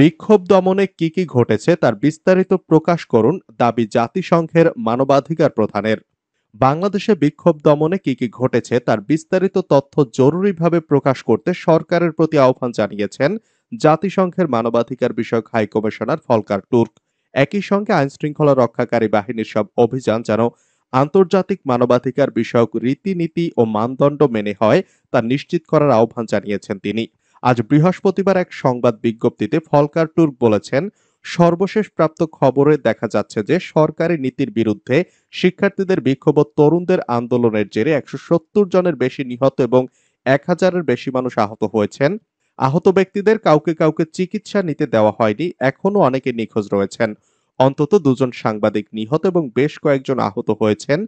বিক্ষোভ দমনে কি কি ঘটেছে তার বিস্তারিত প্রকাশ করুন দাবি জাতিসংঘের মানবাধিকার প্রধানের বাংলাদেশে বিক্ষোভ দমনে কি কি ঘটেছে তার বিস্তারিত তথ্য জরুরিভাবে প্রকাশ করতে সরকারের প্রতি আহ্বান জানিয়েছেন জাতিসংঘের মানবাধিকার বিষয়ক হাই কমিশনার ফলকার টুর্ক একই সঙ্গে আইনশৃঙ্খলা রক্ষাকারী বাহিনীর সব অভিযান যেন আন্তর্জাতিক মানবাধিকার বিষয়ক রীতিনীতি ও মানদণ্ড মেনে হয় তা নিশ্চিত করার আহ্বান জানিয়েছেন তিনি আজ বৃহস্পতিবার এক সংবাদ বিজ্ঞপ্তিতে ফলকার টুর্ক বলেছেন সর্বশেষ প্রাপ্ত খবরে দেখা যাচ্ছে যে সরকারি নীতির বিরুদ্ধে শিক্ষার্থীদের বিক্ষোভ তরুণদের আন্দোলনের জেরে একশো সত্তর জনের বেশি নিহত এবং এক হাজারের বেশি মানুষ আহত হয়েছেন আহত ব্যক্তিদের কাউকে কাউকে চিকিৎসা নিতে দেওয়া হয়নি এখনও অনেকে নিখোঁজ রয়েছেন অন্তত দুজন সাংবাদিক নিহত এবং বেশ কয়েকজন আহত হয়েছেন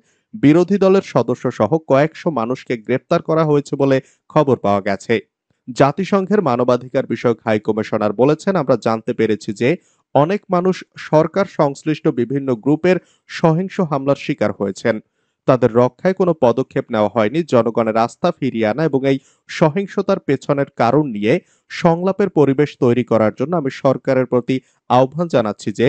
বিরোধী দলের সদস্য সহ কয়েকশো মানুষকে গ্রেপ্তার করা হয়েছে বলে খবর পাওয়া গেছে জাতিসংঘের মানবাধিকার বিষয়ক হাই কমিশনার বলেছেন আমরা জানতে পেরেছি যে অনেক মানুষ সরকার সংশ্লিষ্ট বিভিন্ন গ্রুপের সহিংস হামলার শিকার হয়েছেন তাদের রক্ষায় কোনো পদক্ষেপ নেওয়া হয়নি জনগণের রাস্তা ফিরিয়ে আনা এবং এই সহিংসতার পেছনের কারণ নিয়ে সংলাপের পরিবেশ তৈরি করার জন্য আমি সরকারের প্রতি আহ্বান জানাচ্ছি যে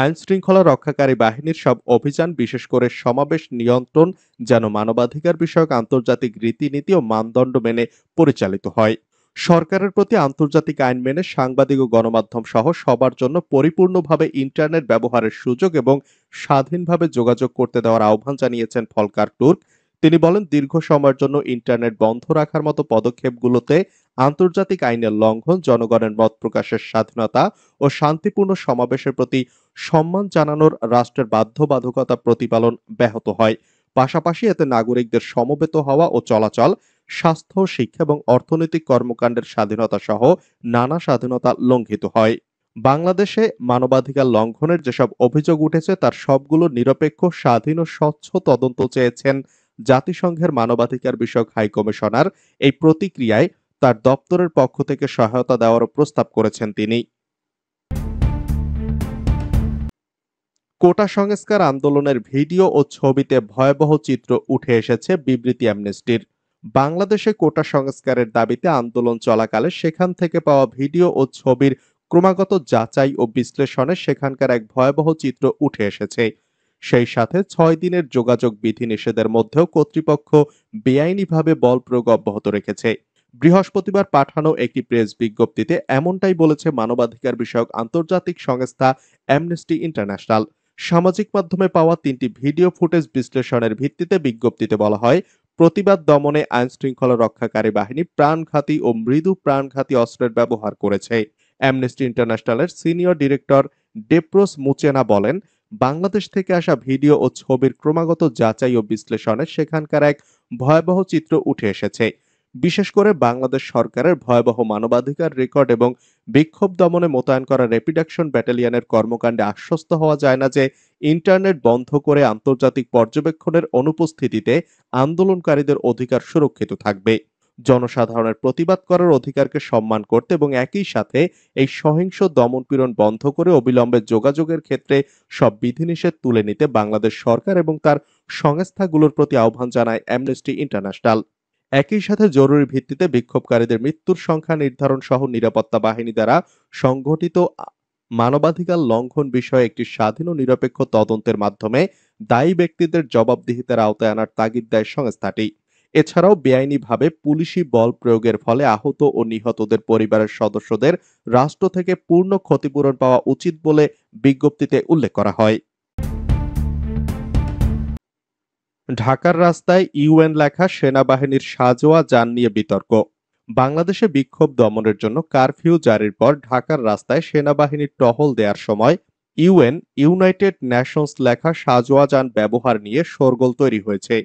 আইন শৃঙ্খলা রক্ষাকারী বাহিনীর সব অভিযান বিশেষ করে সমাবেশ নিয়ন্ত্রণ যেন মানবাধিকার বিষয়ক আন্তর্জাতিক রীতিনীতি ও মানদণ্ড মেনে পরিচালিত হয় সরকারের প্রতি আন্তর্জাতিক আইন মেনে সাংবাদিক ও গণমাধ্যম সহ সবার জন্য পরিপূর্ণভাবে ইন্টারনেট ব্যবহারের সুযোগ এবং স্বাধীনভাবে যোগাযোগ করতে দেওয়ার আহ্বান জানিয়েছেন ফলকার টুর্ক তিনি বলেন দীর্ঘ সময়ের জন্য ইন্টারনেট বন্ধ রাখার মতো পদক্ষেপগুলোতে আন্তর্জাতিক আইনের লঙ্ঘন জনগণের মত প্রকাশের স্বাধীনতা ও শান্তিপূর্ণ সমাবেশের প্রতি সম্মান জানানোর রাষ্ট্রের বাধ্যবাধকতা প্রতিপালন ব্যাহত হয় পাশাপাশি এতে নাগরিকদের সমবেত হওয়া ও চলাচল স্বাস্থ্য শিক্ষা এবং অর্থনৈতিক কর্মকাণ্ডের স্বাধীনতা সহ নানা স্বাধীনতা লঙ্ঘিত হয় বাংলাদেশে মানবাধিকার লঙ্ঘনের যেসব অভিযোগ উঠেছে তার সবগুলো নিরপেক্ষ স্বাধীন ও স্বচ্ছ তদন্ত চেয়েছেন জাতিসংঘের মানবাধিকার বিষয়ক হাইকমিশনার এই প্রতিক্রিয়ায় তার দপ্তরের পক্ষ থেকে সহায়তা দেওয়ারও প্রস্তাব করেছেন তিনি কোটা সংস্কার আন্দোলনের ভিডিও ও ছবিতে ভয়াবহ চিত্র উঠে এসেছে বিবৃতি অ্যামনেস্টির বাংলাদেশে কোটা সংস্কারের দাবিতে আন্দোলন চলাকালে সেখান থেকে পাওয়া ভিডিও ও ছবির ক্রমাগত যাচাই ও বিশ্লেষণে সেখানকার এক ভয়াবহ চিত্র উঠে এসেছে সেই সাথে ছয় দিনের যোগাযোগ বিধিনিষেধের মধ্যেও কর্তৃপক্ষ বেআইনিভাবে বল প্রয়োগ অব্যাহত রেখেছে বৃহস্পতিবার পাঠানো একটি প্রেস বিজ্ঞপ্তিতে এমনটাই বলেছে মানবাধিকার বিষয়ক আন্তর্জাতিক সংস্থা অ্যামনেস্টি ইন্টারন্যাশনাল সামাজিক মাধ্যমে পাওয়া তিনটি ভিডিও ফুটেজ বিশ্লেষণের ভিত্তিতে বিজ্ঞপ্তিতে বলা হয় প্রতিবাদ দমনে আইন শৃঙ্খলা রক্ষাকারী বাহিনী প্রাণঘাতী ও মৃদু প্রাণঘাতী অস্ত্রের ব্যবহার করেছে অ্যামনেস্টি ইন্টারন্যাশনালের সিনিয়র ডিরেক্টর ডেপ্রোস মুচেনা বলেন বাংলাদেশ থেকে আসা ভিডিও ও ছবির ক্রমাগত যাচাই ও বিশ্লেষণে সেখানকার এক ভয়াবহ চিত্র উঠে এসেছে বিশেষ করে বাংলাদেশ সরকারের ভয়াবহ মানবাধিকার রেকর্ড এবং বিক্ষোভ দমনে মোতায়েন করা র্যাপিড অ্যাকশন ব্যাটালিয়নের কর্মকাণ্ডে আশ্বস্ত হওয়া যায় না যে ইন্টারনেট বন্ধ করে আন্তর্জাতিক পর্যবেক্ষণের অনুপস্থিতিতে আন্দোলনকারীদের অধিকার সুরক্ষিত থাকবে জনসাধারণের প্রতিবাদ করার অধিকারকে সম্মান করতে এবং একই সাথে এই সহিংস দমনপীড়ন বন্ধ করে অবিলম্বে যোগাযোগের ক্ষেত্রে সব বিধিনিষেধ তুলে নিতে বাংলাদেশ সরকার এবং তার সংস্থাগুলোর প্রতি আহ্বান জানায় অ্যামনেস্টি ইন্টারন্যাশনাল একই সাথে জরুরি ভিত্তিতে বিক্ষোভকারীদের মৃত্যুর সংখ্যা নির্ধারণ সহ নিরাপত্তা বাহিনী দ্বারা সংঘটিত মানবাধিকার লঙ্ঘন বিষয়ে একটি স্বাধীন ও নিরপেক্ষ তদন্তের মাধ্যমে দায়ী ব্যক্তিদের জবাবদিহিতার আওতায় আনার তাগিদ দেয় সংস্থাটি এছাড়াও বেআইনিভাবে পুলিশি বল প্রয়োগের ফলে আহত ও নিহতদের পরিবারের সদস্যদের রাষ্ট্র থেকে পূর্ণ ক্ষতিপূরণ পাওয়া উচিত বলে বিজ্ঞপ্তিতে উল্লেখ করা হয় ঢাকার রাস্তায় ইউএন লেখা সেনাবাহিনীর সাজোয়া যান নিয়ে বিতর্ক বাংলাদেশে বিক্ষোভ দমনের জন্য কারফিউ জারির পর ঢাকার রাস্তায় সেনাবাহিনীর টহল দেওয়ার সময় ইউএন ইউনাইটেড নেশনস লেখা সাজোয়া যান ব্যবহার নিয়ে শোরগোল তৈরি হয়েছে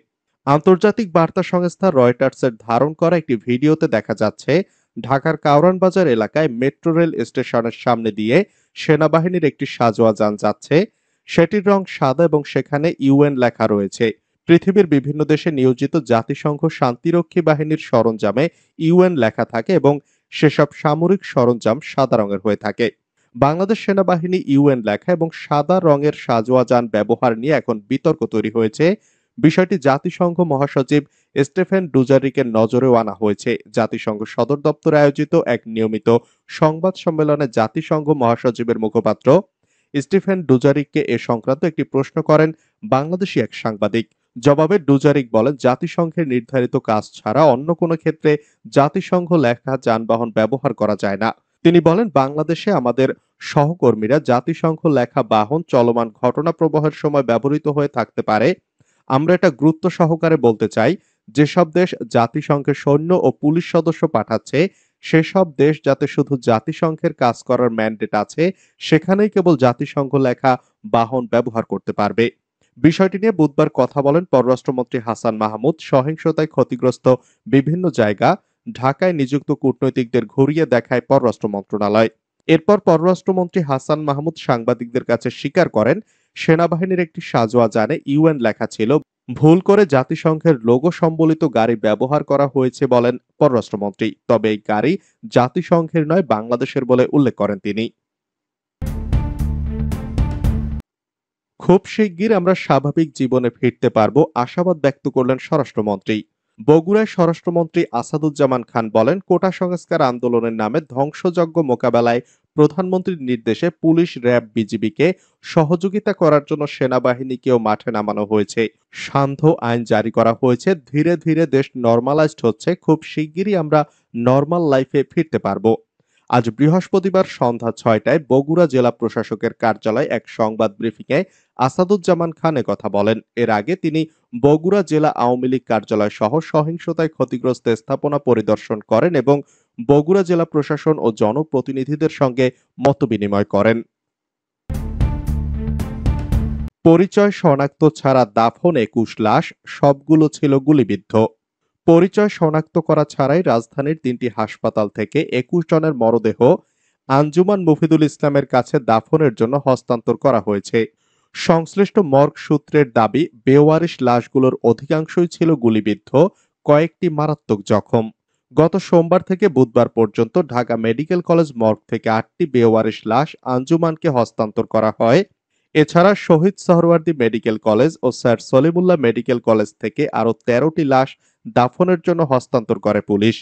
আন্তর্জাতিক বার্তা সংস্থা রয়টার্সের ধারণ করা একটি ভিডিওতে দেখা যাচ্ছে ঢাকার কাউরান বাজার এলাকায় মেট্রো রেল স্টেশনের সামনে দিয়ে সেনাবাহিনীর একটি সাজোয়া যান যাচ্ছে সেটির রং সাদা এবং সেখানে ইউএন লেখা রয়েছে পৃথিবীর বিভিন্ন দেশে নিয়োজিত জাতিসংঘ শান্তিরক্ষী বাহিনীর সরঞ্জামে ইউএন লেখা থাকে এবং সেসব সামরিক সরঞ্জাম সাদা রঙের হয়ে থাকে বাংলাদেশ সেনাবাহিনী ইউএন লেখা এবং সাদা রঙের সাজোয়া যান ব্যবহার নিয়ে এখন বিতর্ক তৈরি হয়েছে বিষয়টি জাতিসংঘ মহাসচিব স্টেফেন ডুজারিকের নজরেও আনা হয়েছে জাতিসংঘ সদর দপ্তরে আয়োজিত এক নিয়মিত সংবাদ সম্মেলনে জাতিসংঘ মহাসচিবের মুখপাত্র স্টিফেন ডুজারিককে এ সংক্রান্ত একটি প্রশ্ন করেন বাংলাদেশি এক সাংবাদিক জবাবে ডুজারিক বলেন জাতিসংঘের নির্ধারিত কাজ ছাড়া অন্য কোনো ক্ষেত্রে জাতিসংঘ লেখা যানবাহন ব্যবহার করা যায় না তিনি বলেন বাংলাদেশে আমাদের সহকর্মীরা জাতিসংঘ লেখা বাহন চলমান ঘটনা প্রবাহের সময় ব্যবহৃত হয়ে থাকতে পারে আমরা এটা গুরুত্ব সহকারে বলতে চাই যেসব দেশ জাতিসংঘের সৈন্য ও পুলিশ সদস্য পাঠাচ্ছে সেসব দেশ যাতে শুধু জাতিসংঘের কাজ করার ম্যান্ডেট আছে সেখানেই কেবল জাতিসংঘ লেখা বাহন ব্যবহার করতে পারবে বিষয়টি নিয়ে বুধবার কথা বলেন পররাষ্ট্রমন্ত্রী হাসান মাহমুদ সহিংসতায় ক্ষতিগ্রস্ত বিভিন্ন জায়গা ঢাকায় নিযুক্ত কূটনৈতিকদের ঘুরিয়ে দেখায় পররাষ্ট্র মন্ত্রণালয় এরপর পররাষ্ট্রমন্ত্রী হাসান মাহমুদ সাংবাদিকদের কাছে স্বীকার করেন সেনাবাহিনীর একটি সাজোয়া জানে ইউএন লেখা ছিল ভুল করে জাতিসংঘের লোগো সম্বলিত গাড়ি ব্যবহার করা হয়েছে বলেন পররাষ্ট্রমন্ত্রী তবে এই গাড়ি জাতিসংঘের নয় বাংলাদেশের বলে উল্লেখ করেন তিনি খুব শিগগির আমরা স্বাভাবিক জীবনে ফিরতে পারব আশাবাদ ব্যক্ত করলেন স্বরাষ্ট্রমন্ত্রী বগুড়ায় স্বরাষ্ট্রমন্ত্রী আসাদুজ্জামান খান বলেন কোটা সংস্কার আন্দোলনের নামে ধ্বংসযজ্ঞ মোকাবেলায় প্রধানমন্ত্রীর নির্দেশে পুলিশ র্যাব বিজিবিকে সহযোগিতা করার জন্য সেনাবাহিনীকেও মাঠে নামানো হয়েছে সান্ধ্য আইন জারি করা হয়েছে ধীরে ধীরে দেশ নর্মালাইজড হচ্ছে খুব শিগগিরই আমরা নর্মাল লাইফে ফিরতে পারবো আজ বৃহস্পতিবার সন্ধ্যা ছয়টায় বগুড়া জেলা প্রশাসকের কার্যালয়ে এক সংবাদ ব্রিফিংয়ে আসাদুজ্জামান খান কথা বলেন এর আগে তিনি বগুড়া জেলা আওয়ামী লীগ কার্যালয় সহ সহিংসতায় ক্ষতিগ্রস্ত স্থাপনা পরিদর্শন করেন এবং বগুড়া জেলা প্রশাসন ও জনপ্রতিনিধিদের সঙ্গে মতবিনিময় করেন পরিচয় শনাক্ত ছাড়া দাফন একুশ লাশ সবগুলো ছিল গুলিবিদ্ধ পরিচয় শনাক্ত করা ছাড়াই রাজধানীর তিনটি হাসপাতাল থেকে একুশ জনের মরদেহ আঞ্জুমান মুফিদুল ইসলামের কাছে দাফনের জন্য হস্তান্তর করা হয়েছে সংশ্লিষ্ট মর্গ সূত্রের দাবি বেওয়ারিশ লাশগুলোর অধিকাংশই ছিল গুলিবিদ্ধ কয়েকটি মারাত্মক জখম গত সোমবার থেকে বুধবার পর্যন্ত ঢাকা মেডিকেল কলেজ মর্গ থেকে আটটি বেওয়ারিশ লাশ আঞ্জুমানকে হস্তান্তর করা হয় এছাড়া শহীদ সহরওয়ার্দী মেডিকেল কলেজ ও স্যার সলিমুল্লাহ মেডিকেল কলেজ থেকে আরও তেরোটি লাশ দাফনের জন্য হস্তান্তর করে পুলিশ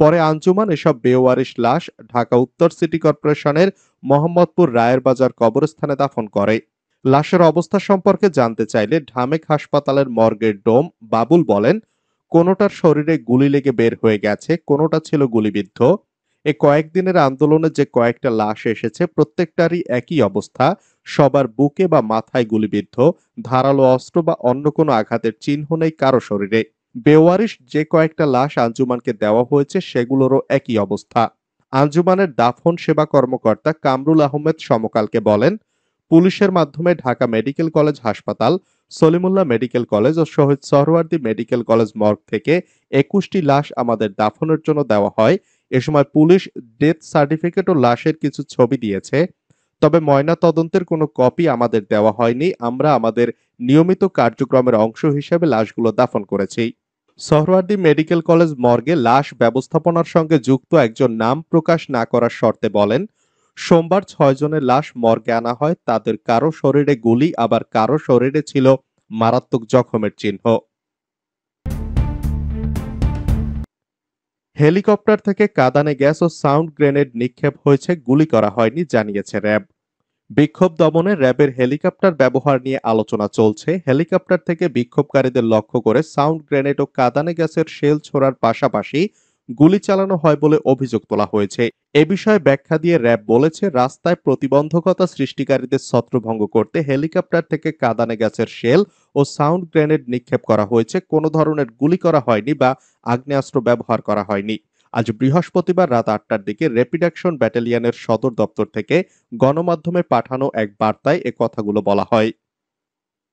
পরে আঞ্জুমান এসব বেওয়ারিশ লাশ ঢাকা উত্তর সিটি কর্পোরেশনের মোহাম্মদপুর রায়ের বাজার কবরস্থানে দাফন করে লাশের অবস্থা সম্পর্কে জানতে চাইলে ঢামেক হাসপাতালের মর্গের ডোম বাবুল বলেন কোনোটার শরীরে গুলি লেগে বের হয়ে গেছে কোনোটা ছিল গুলিবিদ্ধ এ কয়েকদিনের আন্দোলনে যে কয়েকটা লাশ এসেছে প্রত্যেকটারই একই অবস্থা সবার বুকে বা মাথায় গুলিবিদ্ধ ধারালো অস্ত্র বা অন্য কোনো আঘাতের চিহ্ন নেই কারো শরীরে বেওয়ারিশ যে কয়েকটা লাশ আঞ্জুমানকে দেওয়া হয়েছে সেগুলোরও একই অবস্থা আঞ্জুমানের দাফন সেবা কর্মকর্তা কামরুল আহমেদ সমকালকে বলেন পুলিশের মাধ্যমে ঢাকা মেডিকেল কলেজ হাসপাতাল সলিমুল্লাহ মেডিকেল কলেজ ও Shaheed Suhrawardy medical college morgue থেকে একুশটি লাশ আমাদের দাফনের জন্য দেওয়া হয় এ সময় পুলিশ ডেথ সার্টিফিকেট ও লাশের কিছু ছবি দিয়েছে তবে ময়না তদন্তের কোনো কপি আমাদের দেওয়া হয়নি আমরা আমাদের নিয়মিত কার্যক্রমের অংশ হিসেবে লাশগুলো দাফন করেছি সহরওয়ার্দী মেডিকেল কলেজ মর্গে লাশ ব্যবস্থাপনার সঙ্গে যুক্ত একজন নাম প্রকাশ না করার শর্তে বলেন সোমবার ছয় জনের লাশ মর্গে আনা হয় তাদের কারো শরীরে গুলি আবার কারো শরীরে ছিল মারাত্মক জখমের চিহ্ন হেলিকপ্টার থেকে কাদানে গ্যাস ও সাউন্ড গ্রেনেড নিক্ষেপ হয়েছে গুলি করা হয়নি জানিয়েছে র্যাব বিক্ষোভ দমনে র্যাবের হেলিকপ্টার ব্যবহার নিয়ে আলোচনা চলছে হেলিকপ্টার থেকে বিক্ষোভকারীদের লক্ষ্য করে সাউন্ড গ্রেনেড ও কাদানে গ্যাসের শেল ছোড়ার পাশাপাশি গুলি চালানো হয় বলে অভিযোগ তোলা হয়েছে এ বিষয়ে ব্যাখ্যা দিয়ে র্যাব বলেছে রাস্তায় প্রতিবন্ধকতা সৃষ্টিকারীদের ছত্রভঙ্গ করতে হেলিকপ্টার থেকে কাদানে গ্যাসের শেল ও সাউন্ড গ্রেনেড নিক্ষেপ করা হয়েছে কোনো ধরনের গুলি করা হয়নি বা আগ্নেয়াস্ত্র ব্যবহার করা হয়নি আজ বৃহস্পতিবার রাত আটটার দিকে র্যাপিড অ্যাকশন ব্যাটালিয়ানের সদর দপ্তর থেকে গণমাধ্যমে পাঠানো এক বার্তায় এ কথাগুলো বলা হয়